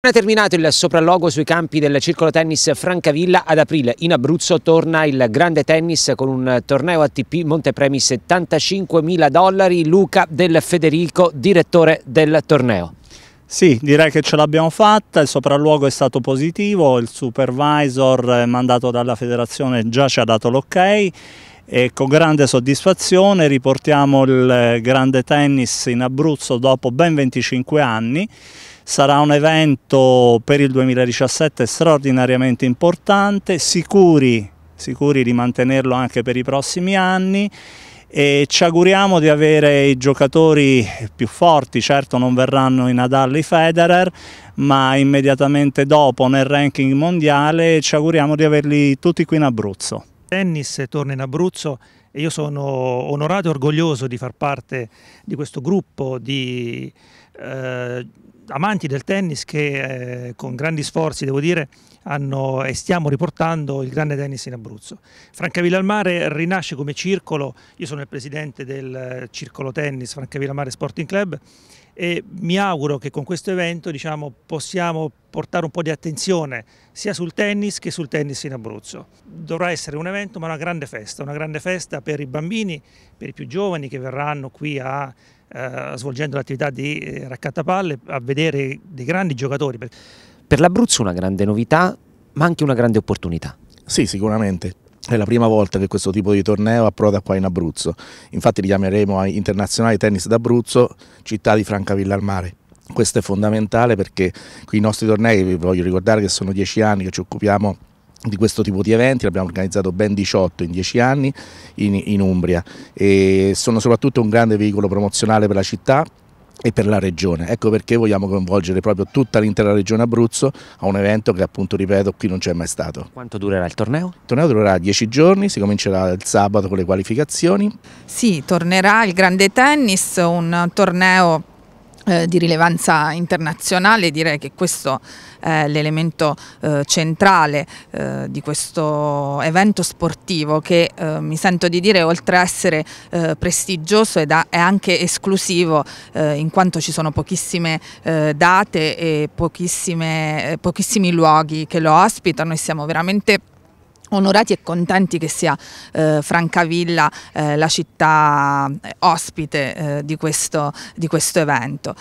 Non terminato il sopralluogo sui campi del Circolo Tennis Francavilla ad aprile. In Abruzzo torna il grande tennis con un torneo ATP Montepremi 75 mila dollari. Luca Del Federico, direttore del torneo. Sì, direi che ce l'abbiamo fatta, il sopralluogo è stato positivo, il supervisor eh, mandato dalla federazione già ci ha dato l'ok e con grande soddisfazione riportiamo il eh, grande tennis in Abruzzo dopo ben 25 anni. Sarà un evento per il 2017 straordinariamente importante, sicuri, sicuri di mantenerlo anche per i prossimi anni e ci auguriamo di avere i giocatori più forti, certo non verranno i Nadal e i Federer, ma immediatamente dopo nel ranking mondiale ci auguriamo di averli tutti qui in Abruzzo tennis, torna in Abruzzo e io sono onorato e orgoglioso di far parte di questo gruppo di eh, amanti del tennis che eh, con grandi sforzi, devo dire, hanno e stiamo riportando il grande tennis in Abruzzo. Francavilla al Mare rinasce come circolo, io sono il presidente del eh, circolo tennis Francavilla al Mare Sporting Club e mi auguro che con questo evento diciamo, possiamo portare un po' di attenzione sia sul tennis che sul tennis in Abruzzo. Dovrà essere un evento ma una grande festa, una grande festa per i bambini, per i più giovani che verranno qui a eh, svolgendo l'attività di eh, raccattapalle, a vedere dei grandi giocatori. Per l'Abruzzo una grande novità, ma anche una grande opportunità. Sì, sicuramente. È la prima volta che questo tipo di torneo approda qua in Abruzzo. Infatti li chiameremo Internazionale Tennis d'Abruzzo, città di Francavilla al Mare. Questo è fondamentale perché qui i nostri tornei, vi voglio ricordare che sono dieci anni che ci occupiamo di questo tipo di eventi, l'abbiamo organizzato ben 18 in 10 anni in, in Umbria e sono soprattutto un grande veicolo promozionale per la città e per la regione. Ecco perché vogliamo coinvolgere proprio tutta l'intera regione Abruzzo a un evento che appunto, ripeto, qui non c'è mai stato. Quanto durerà il torneo? Il torneo durerà 10 giorni, si comincerà il sabato con le qualificazioni. Sì, tornerà il grande tennis, un torneo eh, di rilevanza internazionale, direi che questo è l'elemento eh, centrale eh, di questo evento sportivo che eh, mi sento di dire oltre a essere eh, prestigioso ed è anche esclusivo eh, in quanto ci sono pochissime date e pochissimi luoghi che lo ospitano e siamo veramente onorati e contenti che sia eh, Francavilla eh, la città eh, ospite eh, di, questo, di questo evento.